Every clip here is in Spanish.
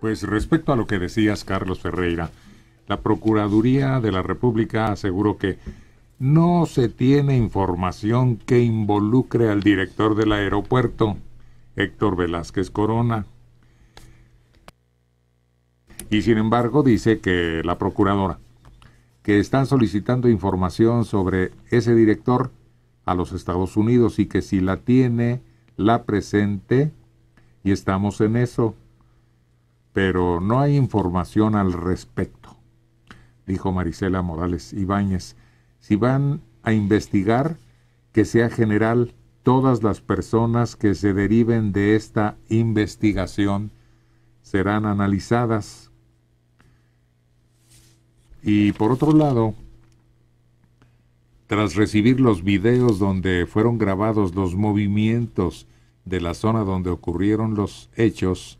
Pues respecto a lo que decías, Carlos Ferreira, la Procuraduría de la República aseguró que no se tiene información que involucre al director del aeropuerto, Héctor Velázquez Corona. Y sin embargo dice que la Procuradora, que están solicitando información sobre ese director a los Estados Unidos y que si la tiene, la presente y estamos en eso pero no hay información al respecto, dijo Marisela Morales Ibáñez. Si van a investigar, que sea general todas las personas que se deriven de esta investigación serán analizadas. Y por otro lado, tras recibir los videos donde fueron grabados los movimientos de la zona donde ocurrieron los hechos,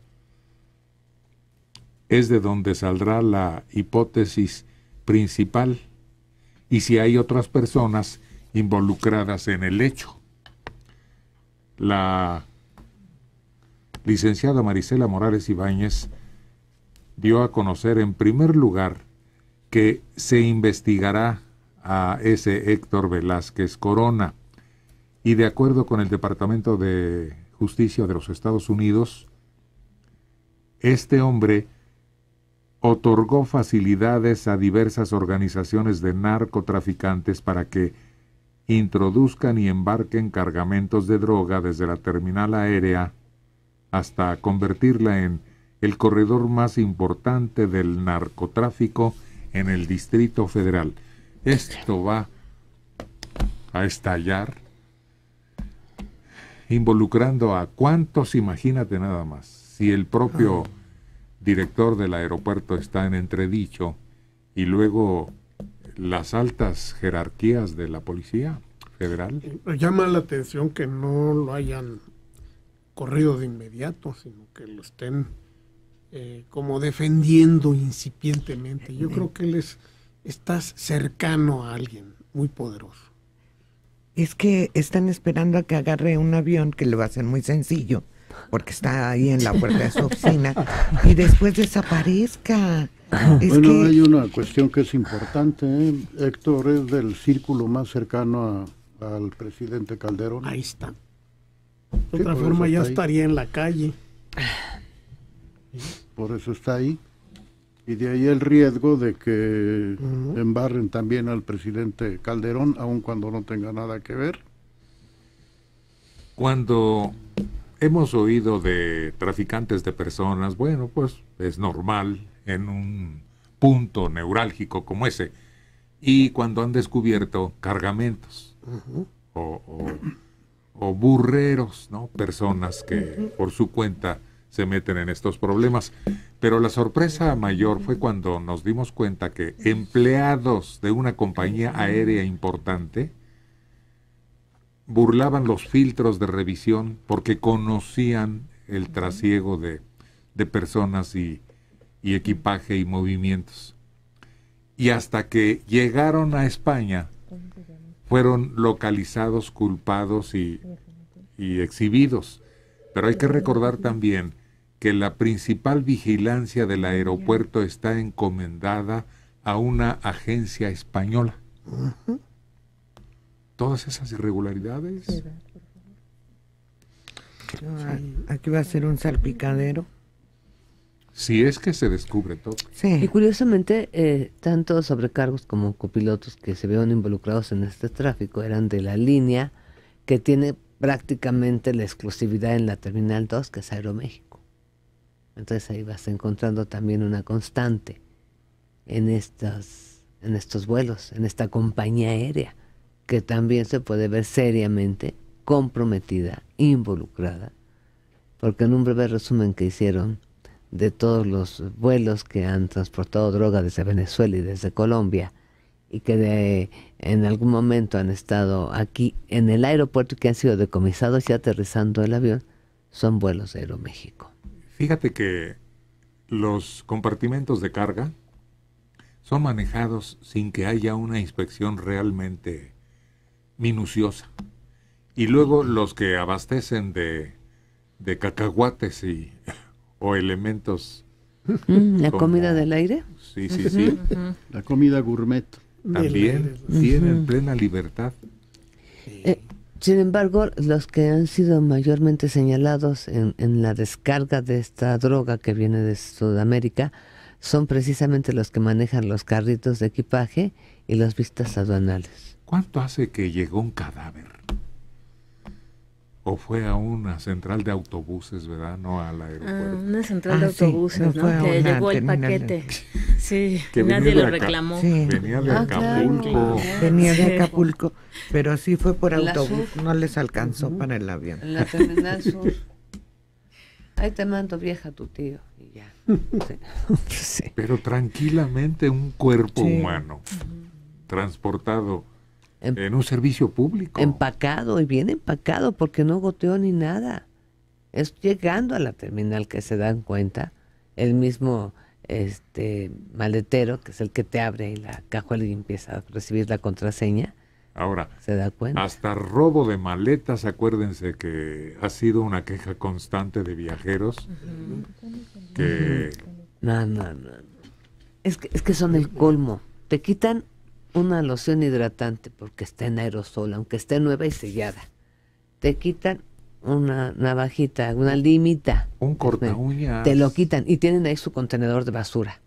es de donde saldrá la hipótesis principal y si hay otras personas involucradas en el hecho. La licenciada Marisela Morales Ibáñez dio a conocer en primer lugar que se investigará a ese Héctor Velázquez Corona y de acuerdo con el Departamento de Justicia de los Estados Unidos, este hombre otorgó facilidades a diversas organizaciones de narcotraficantes para que introduzcan y embarquen cargamentos de droga desde la terminal aérea hasta convertirla en el corredor más importante del narcotráfico en el Distrito Federal. Esto va a estallar involucrando a cuántos, imagínate nada más, si el propio director del aeropuerto está en entredicho y luego las altas jerarquías de la policía federal. Eh, llama la atención que no lo hayan corrido de inmediato, sino que lo estén eh, como defendiendo incipientemente. Yo creo que él estás cercano a alguien muy poderoso. Es que están esperando a que agarre un avión que le va a ser muy sencillo porque está ahí en la puerta de su oficina, y después desaparezca. Ah, bueno, hay una cuestión que es importante. ¿eh? Héctor es del círculo más cercano al presidente Calderón. Ahí está. De otra forma ya estaría en la calle. Por eso está ahí. Y de ahí el riesgo de que embarren también al presidente Calderón, aun cuando no tenga nada que ver. Cuando hemos oído de traficantes de personas, bueno, pues es normal en un punto neurálgico como ese. Y cuando han descubierto cargamentos o, burreros, ¿no? Personas que por su cuenta se meten en estos problemas. Pero la sorpresa mayor fue cuando nos dimos cuenta que empleados de una compañía aérea importante burlaban los filtros de revisión porque conocían el trasiego de, personas y, equipaje y movimientos. Y hasta que llegaron a España, fueron localizados, culpados y, y exhibidos. Pero hay que recordar también que la principal vigilancia del aeropuerto está encomendada a una agencia española todas esas irregularidades. Aquí va a ser un salpicadero. Si es que se descubre todo. Sí. Y curiosamente, eh, tanto sobrecargos como copilotos que se vieron involucrados en este tráfico eran de la línea que tiene prácticamente la exclusividad en la Terminal 2, que es Aeroméxico. Entonces ahí vas encontrando también una constante en, estas, en estos vuelos, en esta compañía aérea que también se puede ver seriamente comprometida, involucrada, porque en un breve resumen que hicieron de todos los vuelos que han transportado droga desde Venezuela y desde Colombia, y que en algún momento han estado aquí en el aeropuerto y que han sido decomisados y aterrizando el avión, son vuelos de Aeroméxico. Fíjate que los compartimentos de carga son manejados sin que haya una inspección realmente minuciosa. Y luego los que abastecen de, cacahuates o elementos. Mm, la comida del aire. Sí, sí, sí. La comida gourmet. También tienen plena libertad. Eh, sin embargo, los que han sido mayormente señalados en, en, la descarga de esta droga que viene de Sudamérica, son precisamente los que manejan los carritos de equipaje y las vistas aduanales. ¿Cuánto hace que llegó un cadáver? O fue a una central de autobuses, ¿verdad? No al ah, aeropuerto. Ah, una central de ah, autobuses, ¿no? Que llegó el paquete. Sí, que nadie lo reclamó. Venía de ah, Acapulco. Venía de Acapulco, pero sí fue por autobús, no les alcanzó para el avión. La terminal sur. Ahí te mando vieja tu tío y ya. Pero tranquilamente un cuerpo humano transportado em- en, un servicio público. Empacado y bien empacado porque no goteó ni nada. Es llegando a la terminal que se dan cuenta el mismo este maletero, que es el que te abre y la caja y empieza a recibir la contraseña, Ahora, hasta robo de maletas, acuérdense que ha sido una queja constante de viajeros que... No, no, no. Es que, es que son el colmo. Te quitan una loción hidratante porque está en aerosol, aunque esté nueva y sellada. Te quitan una navajita, una limita. Un pues, corta Te lo quitan y tienen ahí su contenedor de basura.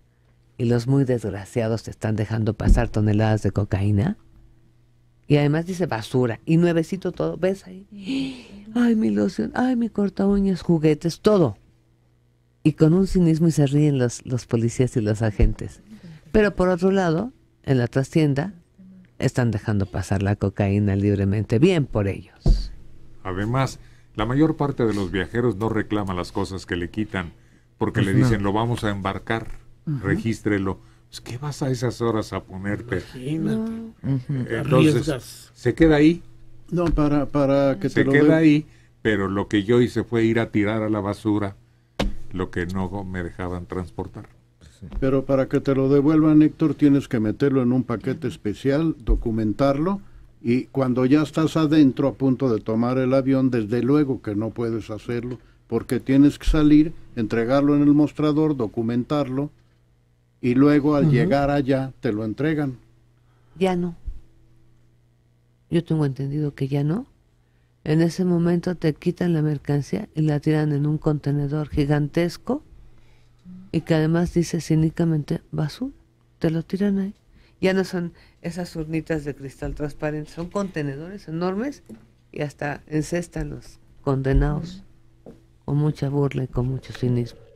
Y los muy desgraciados te están dejando pasar toneladas de cocaína y además dice basura. Y nuevecito todo. ¿Ves ahí? Ay, mi loción. Ay, mi corta uñas, juguetes, todo. Y con un cinismo y se ríen los, los policías y los agentes. Pero por otro lado, en la trastienda, están dejando pasar la cocaína libremente. Bien por ellos. Además, la mayor parte de los viajeros no reclama las cosas que le quitan porque pues le dicen lo vamos a embarcar, regístrelo pues, ¿Qué vas a esas horas a ponerte? Imagínate. Entonces, se queda ahí. No, para, para que te lo queda ahí, pero lo que yo hice fue ir a tirar a la basura lo que no me dejaban transportar. Pero para que te lo devuelvan, Héctor, tienes que meterlo en un paquete especial, documentarlo y cuando ya estás adentro a punto de tomar el avión, desde luego que no puedes hacerlo porque tienes que salir, entregarlo en el mostrador, documentarlo y luego al llegar allá te lo entregan. Ya no. Yo tengo entendido que ya no. En ese momento te quitan la mercancía y la tiran en un contenedor gigantesco y que además dice cínicamente basura. Te lo tiran ahí. Ya no son esas urnitas de cristal transparente, son contenedores enormes y hasta encestan los condenados con mucha burla y con mucho cinismo.